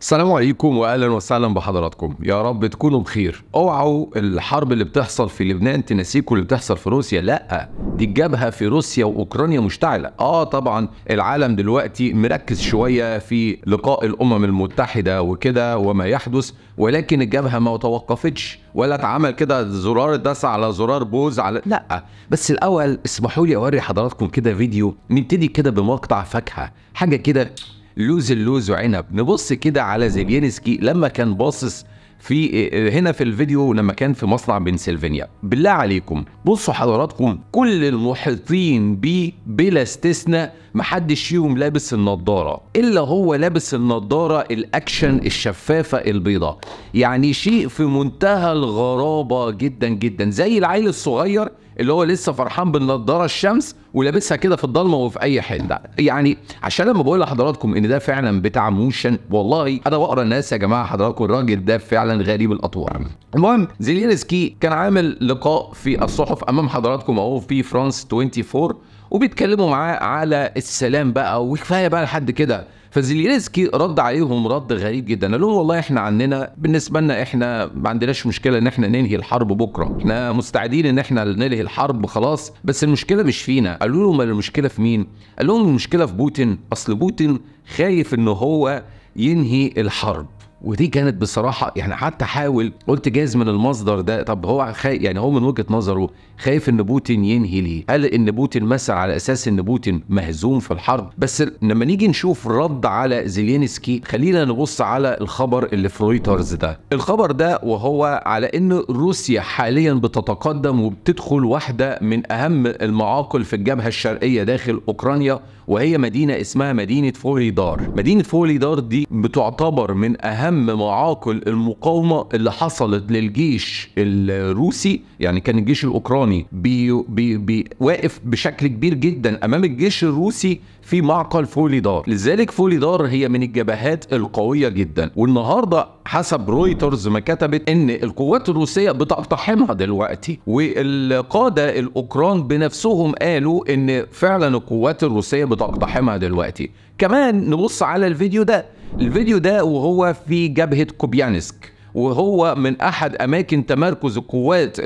السلام عليكم واهلا وسهلا بحضراتكم يا رب تكونوا بخير اوعوا الحرب اللي بتحصل في لبنان تنسيكوا اللي بتحصل في روسيا لا دي الجبهه في روسيا واوكرانيا مشتعله اه طبعا العالم دلوقتي مركز شويه في لقاء الامم المتحده وكده وما يحدث ولكن الجبهه ما توقفتش ولا اتعمل كده زرار داس على زرار بوز على لا بس الاول اسمحوا لي اوري حضراتكم كده فيديو نبتدي كده بمقطع فاكهه حاجه كده لوز اللوز وعنب نبص كده على زيلينسكي لما كان باصص في آه، هنا في الفيديو لما كان في مصنع بنسلفانيا بالله عليكم بصوا حضراتكم كل المحيطين بيه بلا استثناء محدش فيهم لابس النضاره الا هو لابس النضاره الاكشن الشفافه البيضاء يعني شيء في منتهى الغرابه جدا جدا زي العيل الصغير اللي هو لسه فرحان بالنضاره الشمس ولابسها كده في الضلمه وفي اي حته يعني عشان لما بقول لحضراتكم ان ده فعلا بتاع موشن والله انا بقرا الناس يا جماعه حضراتكم الراجل ده فعلا غريب الاطوار المهم زيلينسكي كان عامل لقاء في الصحف امام حضراتكم اهو في فرانس 24 وبيتكلموا معاه على السلام بقى وكفايه بقى لحد كده فزيلينسكي رد عليهم رد غريب جدا قال لهم والله احنا عندنا بالنسبه لنا احنا ما عندناش مشكله ان احنا ننهي الحرب بكره احنا مستعدين ان احنا ننهي الحرب خلاص بس المشكله مش فينا قالوا لهم المشكله في مين قال لهم المشكله في بوتين اصل بوتين خايف ان هو ينهي الحرب ودي كانت بصراحه يعني حتى حاول قلت جايز من المصدر ده طب هو خايف يعني هو من وجهه نظره خايف ان بوتين ينهي ليه؟ قال ان بوتين مثل على اساس ان بوتين مهزوم في الحرب بس لما نيجي نشوف رد على زيلينسكي خلينا نبص على الخبر اللي في رويترز ده الخبر ده وهو على ان روسيا حاليا بتتقدم وبتدخل واحده من اهم المعاقل في الجبهه الشرقيه داخل اوكرانيا وهي مدينه اسمها مدينه فوليدار مدينه فوليدار دي بتعتبر من اهم أهم معاقل المقاومة اللي حصلت للجيش الروسي يعني كان الجيش الأوكراني بي بي بي واقف بشكل كبير جدا أمام الجيش الروسي في معقل فوليدار لذلك فوليدار هي من الجبهات القوية جدا والنهاردة حسب رويترز ما كتبت ان القوات الروسية بتقتحمها دلوقتي والقادة الاوكران بنفسهم قالوا ان فعلا القوات الروسية بتقتحمها دلوقتي كمان نبص على الفيديو ده الفيديو ده وهو في جبهة كوبيانسك وهو من احد اماكن تمركز القوات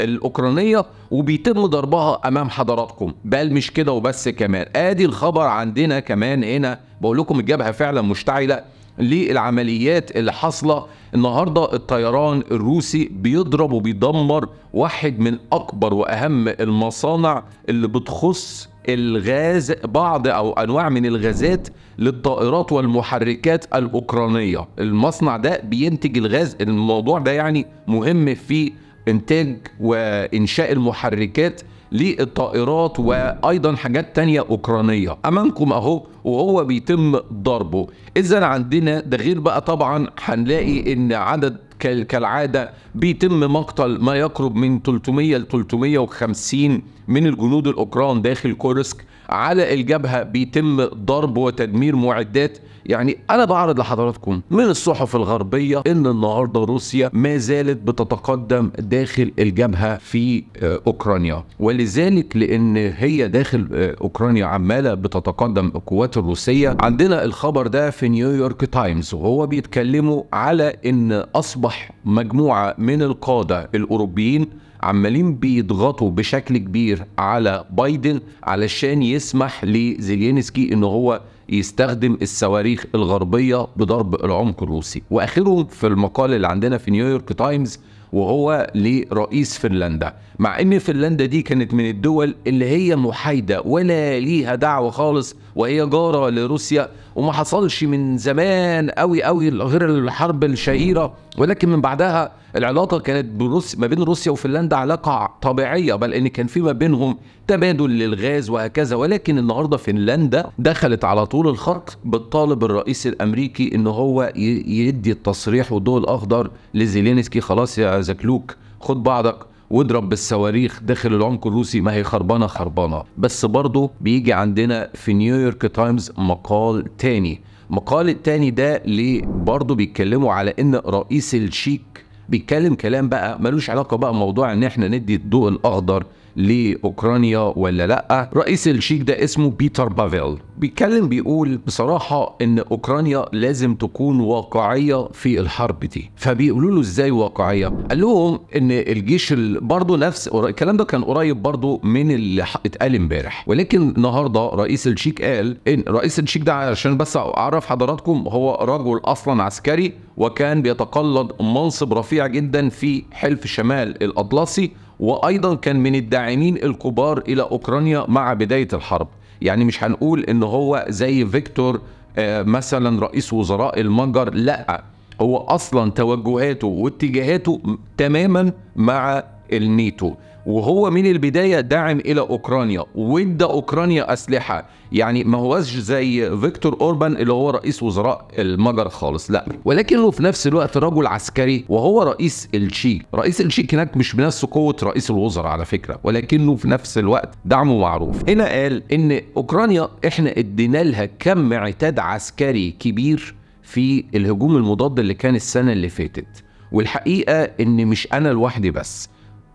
الاوكرانيه وبيتم ضربها امام حضراتكم بل مش كده وبس كمان ادي الخبر عندنا كمان هنا بقول لكم الجبهه فعلا مشتعله للعمليات اللي حاصله النهارده الطيران الروسي بيضرب وبيدمر واحد من اكبر واهم المصانع اللي بتخص الغاز بعض او انواع من الغازات للطائرات والمحركات الاوكرانيه المصنع ده بينتج الغاز الموضوع ده يعني مهم في انتاج وانشاء المحركات للطائرات وايضا حاجات تانية اوكرانيه امامكم اهو وهو بيتم ضربه اذا عندنا ده غير بقى طبعا هنلاقي ان عدد كالعاده بيتم مقتل ما يقرب من 300 ل 350 من الجنود الاوكران داخل كورسك على الجبهة بيتم ضرب وتدمير معدات يعني أنا بعرض لحضراتكم من الصحف الغربية إن النهاردة روسيا ما زالت بتتقدم داخل الجبهة في آه، أوكرانيا ولذلك لأن هي داخل آه، أوكرانيا عمالة بتتقدم القوات الروسية عندنا الخبر ده في نيويورك تايمز وهو بيتكلموا على إن أصبح مجموعة من القادة الأوروبيين عمالين بيضغطوا بشكل كبير على بايدن علشان يسمح لزيلينسكي ان هو يستخدم الصواريخ الغربيه بضرب العمق الروسي واخرهم في المقال اللي عندنا في نيويورك تايمز وهو لرئيس فنلندا مع ان فنلندا دي كانت من الدول اللي هي محايده ولا ليها دعوه خالص وهي جاره لروسيا وما حصلش من زمان قوي قوي غير الحرب الشهيره ولكن من بعدها العلاقه كانت بروس ما بين روسيا وفنلندا علاقه طبيعيه بل ان كان في ما بينهم تبادل للغاز وهكذا ولكن النهارده فنلندا دخلت على طول الخط بتطالب الرئيس الامريكي ان هو يدي التصريح والضوء الاخضر لزيلينسكي خلاص يا زكلوك خد بعضك واضرب بالصواريخ داخل العمق الروسي ما هي خربانه خربانه بس برضه بيجي عندنا في نيويورك تايمز مقال تاني مقال التاني ده ليه برضه بيتكلموا على ان رئيس الشيك بيتكلم كلام بقى ملوش علاقه بقى موضوع ان احنا ندي الضوء الاخضر لاوكرانيا ولا لا رئيس الشيك ده اسمه بيتر بافيل بيتكلم بيقول بصراحه ان اوكرانيا لازم تكون واقعيه في الحرب دي فبيقولوا له ازاي واقعيه قال لهم ان الجيش برضه نفس الكلام ده كان قريب برضه من اللي اتقال امبارح ولكن النهارده رئيس الشيك قال ان رئيس الشيك ده عشان بس اعرف حضراتكم هو رجل اصلا عسكري وكان بيتقلد منصب رفيع جدا في حلف شمال الاطلسي وايضا كان من الداعمين الكبار الى اوكرانيا مع بدايه الحرب يعني مش هنقول ان هو زي فيكتور آه، مثلا رئيس وزراء المجر لا هو اصلا توجهاته واتجاهاته تماما مع النيتو وهو من البداية داعم إلى أوكرانيا وادى أوكرانيا أسلحة يعني ما هواش زي فيكتور أوربان اللي هو رئيس وزراء المجر خالص لا ولكنه في نفس الوقت رجل عسكري وهو رئيس التشيك رئيس التشيك هناك مش بنفس قوة رئيس الوزراء على فكرة ولكنه في نفس الوقت دعمه معروف هنا قال إن أوكرانيا إحنا ادينا لها كم عتاد عسكري كبير في الهجوم المضاد اللي كان السنة اللي فاتت والحقيقة إن مش أنا لوحدي بس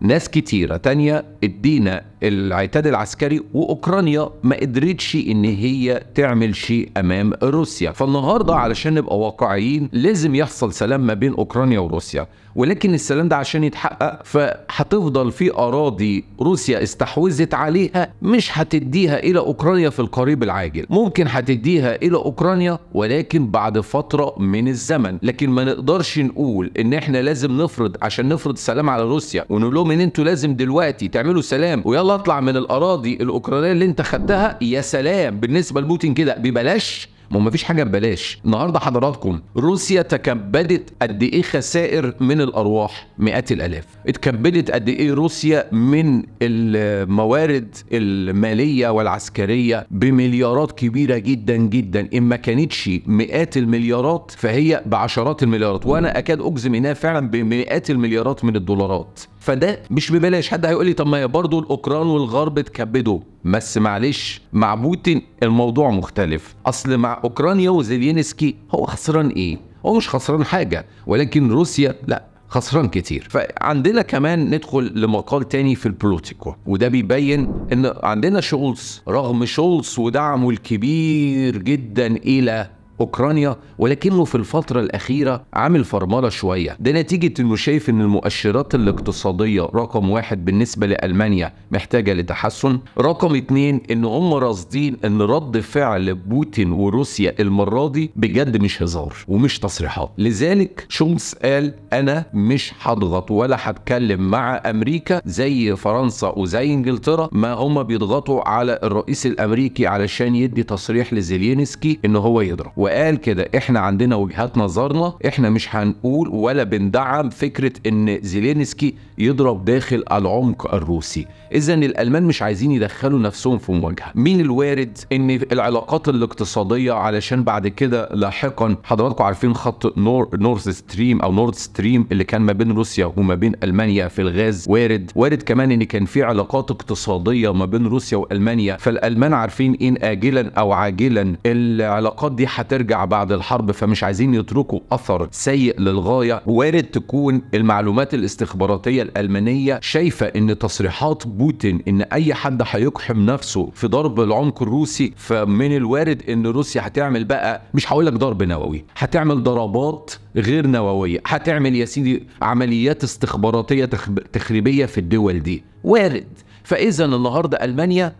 ناس كتيرة تانية ادينا العتاد العسكري واوكرانيا ما قدرتش ان هي تعمل شيء امام روسيا فالنهارده علشان نبقى واقعيين لازم يحصل سلام ما بين اوكرانيا وروسيا ولكن السلام ده عشان يتحقق فهتفضل في اراضي روسيا استحوذت عليها مش هتديها الى اوكرانيا في القريب العاجل ممكن هتديها الى اوكرانيا ولكن بعد فتره من الزمن لكن ما نقدرش نقول ان احنا لازم نفرض عشان نفرض سلام على روسيا ونقول لهم ان انتوا لازم دلوقتي تعملوا سلام ويلا تطلع من الاراضي الاوكرانيه اللي انت خدتها يا سلام بالنسبه لبوتين كده ببلاش ما مفيش حاجه ببلاش النهارده حضراتكم روسيا تكبدت قد ايه خسائر من الارواح مئات الالاف اتكبدت قد ايه روسيا من الموارد الماليه والعسكريه بمليارات كبيره جدا جدا ان ما كانتش مئات المليارات فهي بعشرات المليارات وانا اكاد اجزم انها فعلا بمئات المليارات من الدولارات فده مش ببلاش حد هيقول لي طب ما برضه الاوكران والغرب اتكبدوا بس معلش مع بوتين الموضوع مختلف اصل مع اوكرانيا وزيلينسكي هو خسران ايه هو مش خسران حاجه ولكن روسيا لا خسران كتير فعندنا كمان ندخل لمقال تاني في البروتيكو وده بيبين ان عندنا شولز رغم شولز ودعمه الكبير جدا الى اوكرانيا ولكنه في الفتره الاخيره عامل فرمله شويه ده نتيجه انه شايف ان المؤشرات الاقتصاديه رقم واحد بالنسبه لالمانيا محتاجه لتحسن رقم اتنين ان هم راصدين ان رد فعل بوتين وروسيا المره دي بجد مش هزار ومش تصريحات لذلك شولز قال انا مش هضغط ولا هتكلم مع امريكا زي فرنسا وزي انجلترا ما هم بيضغطوا على الرئيس الامريكي علشان يدي تصريح لزيلينسكي ان هو يضرب وقال كده احنا عندنا وجهات نظرنا احنا مش هنقول ولا بندعم فكره ان زيلينسكي يضرب داخل العمق الروسي اذا الالمان مش عايزين يدخلوا نفسهم في مواجهه مين الوارد ان العلاقات الاقتصاديه علشان بعد كده لاحقا حضراتكم عارفين خط نور نورث ستريم او نورد ستريم اللي كان ما بين روسيا وما بين المانيا في الغاز وارد وارد كمان ان كان في علاقات اقتصاديه ما بين روسيا والمانيا فالالمان عارفين ان اجلا او عاجلا العلاقات دي حتى ترجع بعد الحرب فمش عايزين يتركوا اثر سيء للغايه وارد تكون المعلومات الاستخباراتيه الالمانيه شايفه ان تصريحات بوتين ان اي حد هيقحم نفسه في ضرب العمق الروسي فمن الوارد ان روسيا هتعمل بقى مش هقول لك ضرب نووي هتعمل ضربات غير نوويه هتعمل يا سيدي عمليات استخباراتيه تخريبيه في الدول دي وارد فاذا النهارده المانيا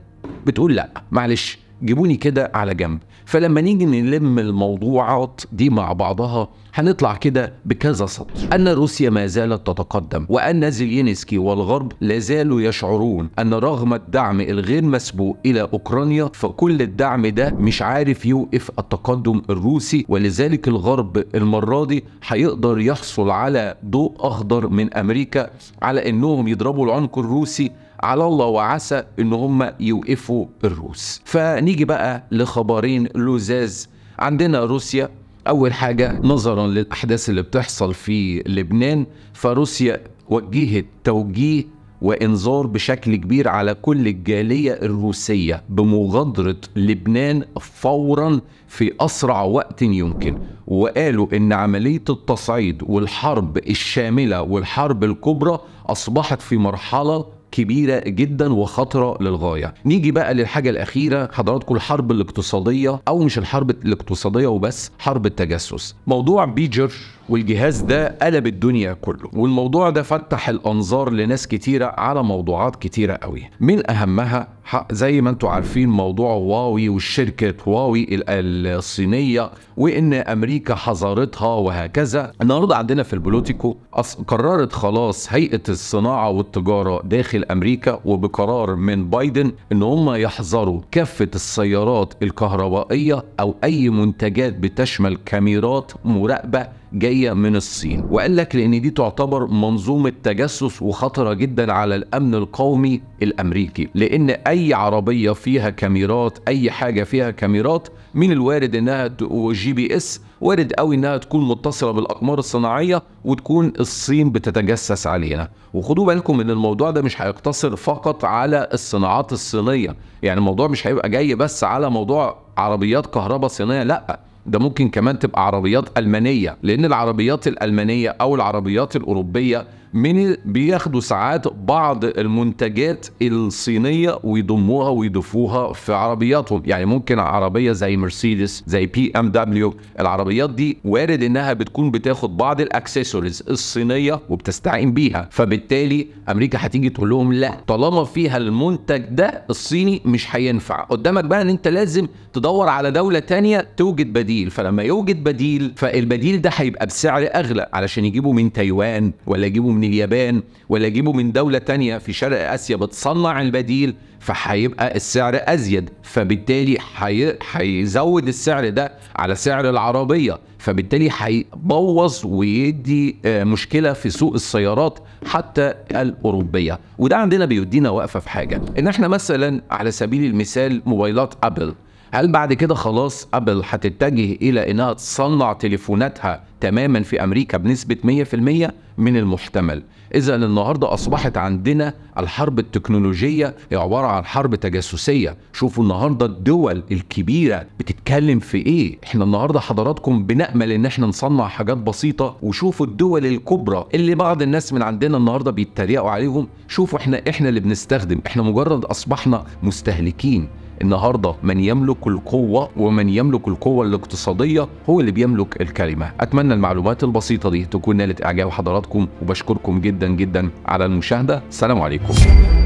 بتقول لا معلش جيبوني كده على جنب فلما نيجي نلم الموضوعات دي مع بعضها هنطلع كده بكذا سطر أن روسيا ما زالت تتقدم وأن زيلينسكي والغرب لا زالوا يشعرون أن رغم الدعم الغير مسبوق إلى أوكرانيا فكل الدعم ده مش عارف يوقف التقدم الروسي ولذلك الغرب المرة دي هيقدر يحصل على ضوء أخضر من أمريكا على أنهم يضربوا العنق الروسي على الله وعسى ان هم يوقفوا الروس ف نيجي بقى لخبرين لزاز عندنا روسيا أول حاجة نظرا للأحداث اللي بتحصل في لبنان فروسيا وجهت توجيه وإنذار بشكل كبير على كل الجالية الروسية بمغادرة لبنان فورا في أسرع وقت يمكن وقالوا إن عملية التصعيد والحرب الشاملة والحرب الكبرى أصبحت في مرحلة كبيره جدا وخطره للغايه نيجي بقى للحاجه الاخيره حضراتكم الحرب الاقتصاديه او مش الحرب الاقتصاديه وبس حرب التجسس موضوع بيجر والجهاز ده قلب الدنيا كله والموضوع ده فتح الانظار لناس كتيره على موضوعات كتيره قوي من اهمها زي ما انتم عارفين موضوع هواوي والشركه هواوي الصينيه وان امريكا حظرتها وهكذا النهارده عندنا في البلوتيكو قررت خلاص هيئه الصناعه والتجاره داخل امريكا وبقرار من بايدن ان هم يحظروا كافه السيارات الكهربائيه او اي منتجات بتشمل كاميرات مراقبه جايه من الصين وقال لك لان دي تعتبر منظومه تجسس وخطره جدا على الامن القومي الامريكي لان اي عربيه فيها كاميرات اي حاجه فيها كاميرات من الوارد انها جي بي اس وارد قوي انها تكون متصله بالاقمار الصناعيه وتكون الصين بتتجسس علينا وخدوا بالكم ان الموضوع ده مش هيقتصر فقط على الصناعات الصينيه يعني الموضوع مش هيبقى جاي بس على موضوع عربيات كهرباء صينيه لا ده ممكن كمان تبقى عربيات ألمانية لأن العربيات الألمانية أو العربيات الأوروبية من بياخدوا ساعات بعض المنتجات الصينيه ويضموها ويضيفوها في عربياتهم يعني ممكن عربيه زي مرسيدس زي بي ام دبليو العربيات دي وارد انها بتكون بتاخد بعض الاكسسوارز الصينيه وبتستعين بيها فبالتالي امريكا هتيجي تقول لهم لا طالما فيها المنتج ده الصيني مش هينفع قدامك بقى ان انت لازم تدور على دوله تانية توجد بديل فلما يوجد بديل فالبديل ده هيبقى بسعر اغلى علشان يجيبوا من تايوان ولا يجيبوا من اليابان ولا اجيبه من دولة تانية في شرق اسيا بتصنع البديل فهيبقى السعر ازيد فبالتالي هيزود السعر ده على سعر العربية فبالتالي هيبوظ ويدي آه، مشكلة في سوق السيارات حتى الأوروبية وده عندنا بيدينا وقفة في حاجة إن احنا مثلا على سبيل المثال موبايلات أبل هل بعد كده خلاص ابل هتتجه الى انها تصنع تليفوناتها تماما في امريكا بنسبه 100% من المحتمل اذا النهارده اصبحت عندنا الحرب التكنولوجيه هي عباره عن حرب تجاسسيه شوفوا النهارده الدول الكبيره بتتكلم في ايه احنا النهارده حضراتكم بنامل ان احنا نصنع حاجات بسيطه وشوفوا الدول الكبرى اللي بعض الناس من عندنا النهارده بيتريقوا عليهم شوفوا احنا احنا اللي بنستخدم احنا مجرد اصبحنا مستهلكين النهارده من يملك القوه ومن يملك القوه الاقتصاديه هو اللي بيملك الكلمه اتمنى المعلومات البسيطه دي تكون نالت اعجاب حضراتكم وبشكركم جدا جدا على المشاهده سلام عليكم